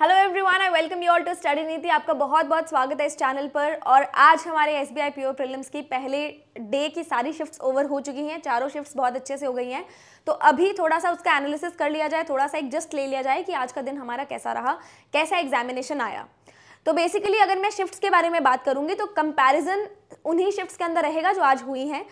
hello everyone I welcome you all to study Niti आपका बहुत बहुत स्वागत है इस चैनल पर और आज हमारे S B I P O की पहले डे की सारी शिफ्ट्स ओवर हो चुकी हैं चारों शिफ्ट्स बहुत अच्छे से हो गई हैं तो अभी थोड़ा सा उसका एनालिसिस कर लिया जाए थोड़ा सा एक जस्ट ले लिया जाए कि आज का दिन हमारा कैसा रहा कैसा एग्जामिनेशन आया तो बेसिकली अगर मैं शिफ्ट्स के बारे में बात करूंगी तो कंपैरिजन उन्हीं शिफ्ट्स के अंदर रहेगा जो आज हुई हैं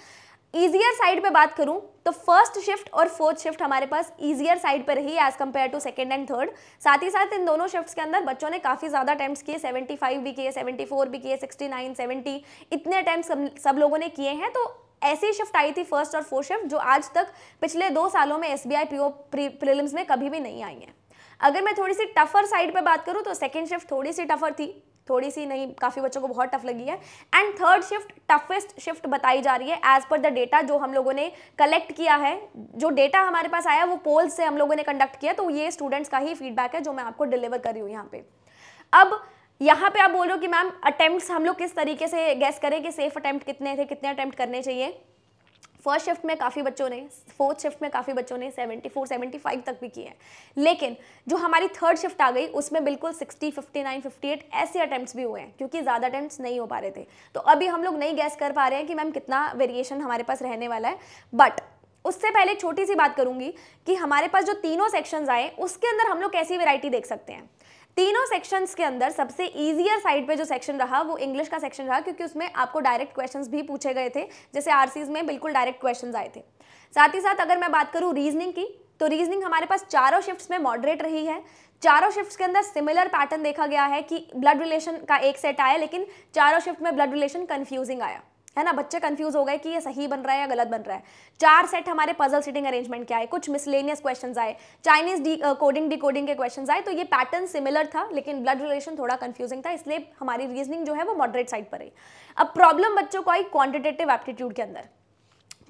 ईजियर साइड पे बात करूं तो फर्स्ट शिफ्ट और फोर्थ शिफ्ट हमारे पास ईजियर साइड पर रही as compared to second and third साथ ही साथ इन दोनों शिफ्ट्स के अंदर बच्चों ने काफ़ी ज़्यादा अटैम्प्ट किए 75 भी किए 74 भी किए 69 70 इतने अटैम्प्ट सब लोगों ने किए हैं तो ऐसी शिफ्ट आई थी फर्स्ट और फोर्थ शिफ्ट जो आज तक पिछले दो सालों में एस बी आई प्रीलिम्स में कभी भी नहीं आई है अगर मैं थोड़ी सी टफर साइड पर बात करूँ तो सेकेंड शिफ्ट थोड़ी सी टफर थी थोड़ी सी नहीं काफ़ी बच्चों को बहुत टफ लगी है and third shift toughest shift बताई जा रही है एज़ पर द डेटा जो हम लोगों ने कलेक्ट किया है जो डेटा हमारे पास आया वो पोल्स से हम लोगों ने कंडक्ट किया तो ये स्टूडेंट्स का ही फीडबैक है जो मैं आपको डिलीवर कर रही हूँ यहाँ पे अब यहाँ पे आप बोल रहे हो कि मैम अटैम्प्ट हम लोग किस तरीके से गैस करें कि सेफ अटैम्प्ट कितने थे कितने अटैम्प्ट करने चाहिए फर्स्ट शिफ्ट में काफ़ी बच्चों ने फोर्थ शिफ्ट में काफ़ी बच्चों ने 74, 75 तक भी किए हैं लेकिन जो हमारी थर्ड शिफ्ट आ गई उसमें बिल्कुल 60, 59, 58 ऐसे अटैम्प्ट भी हुए हैं क्योंकि ज़्यादा अटैम्प्ट नहीं हो पा रहे थे तो अभी हम लोग नहीं गैस कर पा रहे हैं कि मैम कितना वेरिएशन हमारे पास रहने वाला है बट उससे पहले छोटी सी बात करूंगी कि हमारे पास जो तीनों सेक्शंस आए उसके अंदर हम लोग कैसी वैरायटी देख सकते हैं तीनों सेक्शंस के अंदर सबसे ईजियर साइड पे जो सेक्शन रहा वो इंग्लिश का सेक्शन रहा क्योंकि उसमें आपको डायरेक्ट क्वेश्चंस भी पूछे गए थे जैसे आरसीज में बिल्कुल डायरेक्ट क्वेश्चंस आए थे साथ ही साथ अगर मैं बात करूँ रीजनिंग की तो रीजनिंग हमारे पास चारों शिफ्ट्स में मॉडरेट रही है चारों शिफ्ट्स के अंदर सिमिलर पैटर्न देखा गया है कि ब्लड रिलेशन का एक सेट आया लेकिन चारों शिफ्ट में ब्लड रिलेशन कन्फ्यूजिंग आया है ना बच्चे कंफ्यूज हो गए कि ये सही बन रहा है या गलत बन रहा है चार सेट हमारे पजल सीटिंग अरेंजमेंट के आए कुछ मिसलेनियस क्वेश्चंस आए चाइनीज डी कोडिंग डिकोडिंग के क्वेश्चंस आए तो ये पैटर्न सिमिलर था लेकिन ब्लड रिलेशन थोड़ा कंफ्यूजिंग था इसलिए हमारी रीजनिंग जो है वो मॉडरेट साइड पर रही अब प्रॉब्लम बच्चों को आई क्वान्टिटेटिव एप्टीट्यूड के अंदर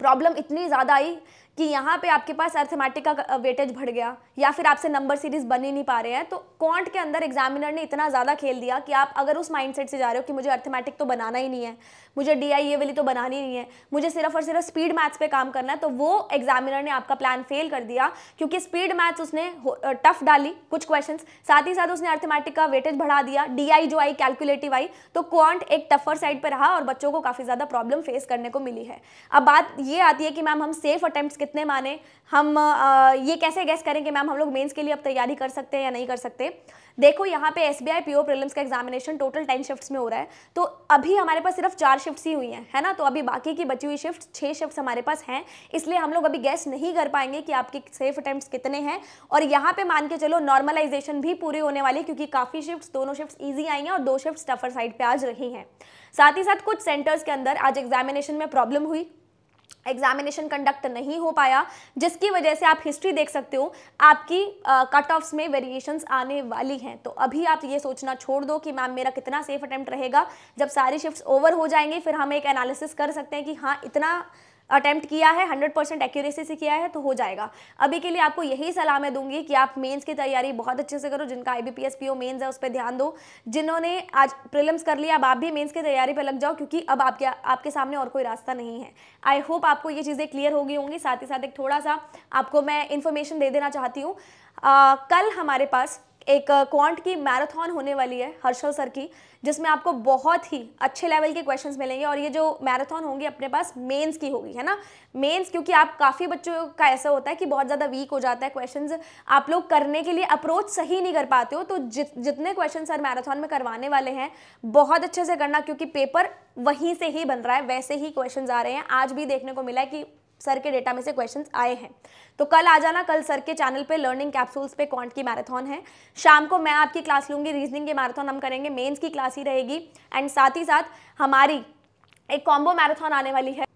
प्रॉब्लम इतनी ज़्यादा आई कि यहाँ पे आपके पास अर्थमेटिक का वेटेज बढ़ गया या फिर आपसे नंबर सीरीज बन ही नहीं पा रहे हैं तो कॉन्ट के अंदर एग्जामिनर ने इतना ज़्यादा खेल दिया कि आप अगर उस माइंडसेट से जा रहे हो कि मुझे अर्थमेटिक तो बनाना ही नहीं है मुझे डी आई ए वाली तो बनानी नहीं है मुझे सिर्फ और सिर्फ स्पीड मैथ्स पर काम करना है तो वो एग्जामिनर ने आपका प्लान फेल कर दिया क्योंकि स्पीड मैथ्स उसने टफ डाली कुछ क्वेश्चन साथ ही साथ उसने अर्थमेटिक का वेटेज बढ़ा दिया डी आई जो आई कैलकुलेटिव आई तो क्वांट एक टफर साइड पर रहा और बच्चों को काफ़ी ज़्यादा प्रॉब्लम फेस करने को मिली है अब बात ये आती है कि मैम हम सेफ अटैम्प्ट कितने माने हम आ, ये कैसे गैस करें कि मैम हम लोग मेंस के लिए अब तैयारी कर सकते हैं या नहीं कर सकते देखो यहाँ पे S B I P O prelims का एग्जामिनेशन टोटल टेन शिफ्ट्स में हो रहा है तो अभी हमारे पास सिर्फ चार शिफ्ट्स ही हुई हैं है ना तो अभी बाकी की बची हुई शिफ्ट छः शिफ्ट्स हमारे पास हैं इसलिए हम लोग अभी गैस नहीं कर पाएंगे कि आपके सेफ अटैम्प्ट कितने हैं और यहाँ पे मान के चलो नॉर्मलाइजेशन भी पूरी होने वाली क्योंकि काफ़ी शिफ्ट दोनों शिफ्ट ईजी आई हैं और दो शिफ्ट टफर साइड पर आज रही हैं साथ ही साथ कुछ सेंटर्स के अंदर आज एग्जामिनेशन में प्रॉब्लम हुई एग्जामिनेशन कंडक्ट नहीं हो पाया जिसकी वजह से आप हिस्ट्री देख सकते हो आपकी कट uh, ऑफ्स में वेरिएशंस आने वाली हैं तो अभी आप ये सोचना छोड़ दो कि मैम मेरा कितना सेफ अटैम्प्ट रहेगा जब सारी शिफ्ट्स ओवर हो जाएंगे फिर हम एक एनालिसिस कर सकते हैं कि हाँ इतना अटैम्प्ट किया है हंड्रेड परसेंट एक्यूरेसी से किया है तो हो जाएगा अभी के लिए आपको यही सलाह मैं दूंगी कि आप मेंस की तैयारी बहुत अच्छे से करो जिनका I B P S mains है उस पर ध्यान दो जिन्होंने आज प्रिलिम्स कर लिया अब आप भी मेन्स की तैयारी पर लग जाओ क्योंकि अब आपके आपके सामने और कोई रास्ता नहीं है आई होप आपको ये चीज़ें क्लियर होगी होंगी साथ ही साथ एक थोड़ा सा आपको मैं इन्फॉर्मेशन दे देना चाहती हूँ कल हमारे पास एक क्वांट की मैराथन होने वाली है हर्षल सर की जिसमें आपको बहुत ही अच्छे लेवल के क्वेश्चंस मिलेंगे और ये जो मैराथन होंगी अपने पास मेंस की होगी है ना मेंस क्योंकि आप काफ़ी बच्चों का ऐसा होता है कि बहुत ज़्यादा वीक हो जाता है क्वेश्चंस आप लोग करने के लिए अप्रोच सही नहीं कर पाते हो तो जित जितने क्वेश्चन सर मैराथन में करवाने वाले हैं बहुत अच्छे से करना क्योंकि पेपर वहीं से ही बन रहा है वैसे ही क्वेश्चन आ रहे हैं आज भी देखने को मिला है कि सर के डेटा में से क्वेश्चंस आए हैं तो कल आ जाना कल सर के चैनल पे लर्निंग कैप्सूल्स पे क्वांट की मैराथन है शाम को मैं आपकी क्लास लूंगी रीजनिंग की मैराथन हम करेंगे मेंस की क्लास ही रहेगी एंड साथ ही साथ हमारी एक कॉम्बो मैराथन आने वाली है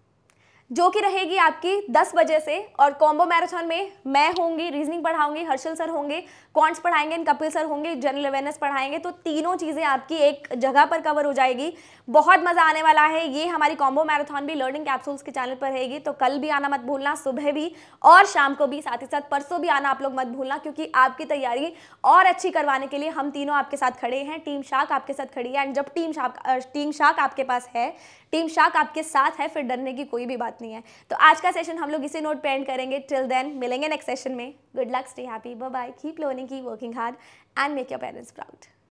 जो कि रहेगी आपकी 10 बजे से और कॉम्बो मैराथन में मैं होंगी रीजनिंग पढ़ाऊंगी हर्षल सर होंगे कॉन्ट्स पढ़ाएंगे एंड कपिल सर होंगे जनरल अवेयरनेस पढ़ाएंगे तो तीनों चीज़ें आपकी एक जगह पर कवर हो जाएगी बहुत मज़ा आने वाला है ये हमारी कॉम्बो मैराथन भी लर्निंग कैप्सूल्स के चैनल पर रहेगी तो कल भी आना मत भूलना सुबह भी और शाम को भी साथ ही साथ परसों भी आना आप लोग मत भूलना क्योंकि आपकी तैयारी और अच्छी करवाने के लिए हम तीनों आपके साथ खड़े हैं टीम शाक आपके साथ खड़ी है एंड जब टीम शाक टीम शाक आपके पास है टीम शाक आपके साथ है फिर डरने की कोई भी बात बात नहीं है तो आज का सेशन हम लोग इसी नोट पेंड करेंगे टिल देन मिलेंगे नेक्स्ट सेशन में good luck stay happy bye bye keep learning keep working hard and make your parents proud